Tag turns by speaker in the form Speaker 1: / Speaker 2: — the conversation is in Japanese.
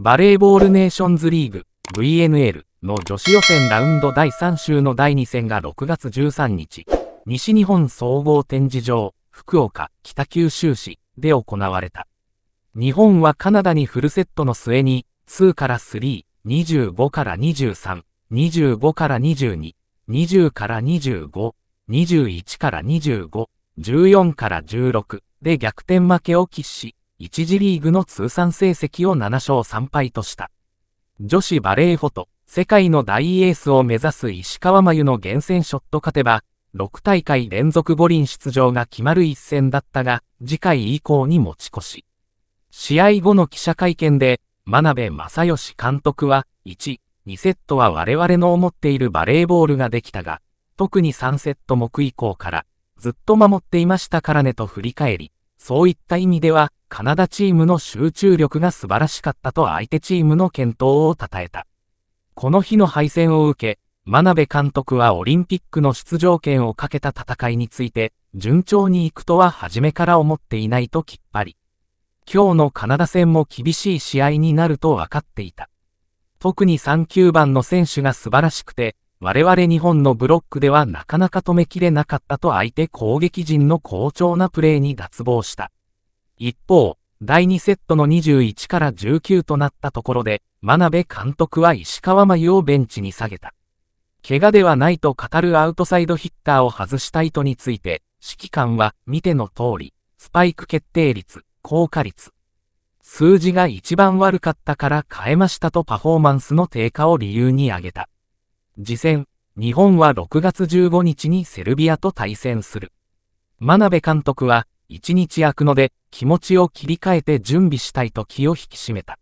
Speaker 1: バレーボールネーションズリーグ VNL の女子予選ラウンド第3週の第2戦が6月13日、西日本総合展示場、福岡、北九州市で行われた。日本はカナダにフルセットの末に、2から3、25から23、25から22、20から25、21から25、14から16で逆転負けを喫し、1次リーグの通算成績を7勝3敗とした。女子バレーフォト、世界の大エースを目指す石川真由の厳選ショット勝てば、6大会連続五輪出場が決まる一戦だったが、次回以降に持ち越し。試合後の記者会見で、真鍋正義監督は、1、2セットは我々の思っているバレーボールができたが、特に3セット目以降から、ずっと守っていましたからねと振り返り、そういった意味では、カナダチームの集中力が素晴らしかったと相手チームの健闘を称えた。この日の敗戦を受け、真鍋監督はオリンピックの出場権をかけた戦いについて、順調に行くとは初めから思っていないときっぱり。今日のカナダ戦も厳しい試合になると分かっていた。特に3、9番の選手が素晴らしくて、我々日本のブロックではなかなか止めきれなかったと相手攻撃陣の好調なプレーに脱帽した。一方、第2セットの21から19となったところで、真鍋監督は石川真由をベンチに下げた。怪我ではないと語るアウトサイドヒッターを外した意図について、指揮官は見ての通り、スパイク決定率、効果率。数字が一番悪かったから変えましたとパフォーマンスの低下を理由に挙げた。次戦、日本は6月15日にセルビアと対戦する。真鍋監督は、一日空くので、気持ちを切り替えて準備したいと気を引き締めた。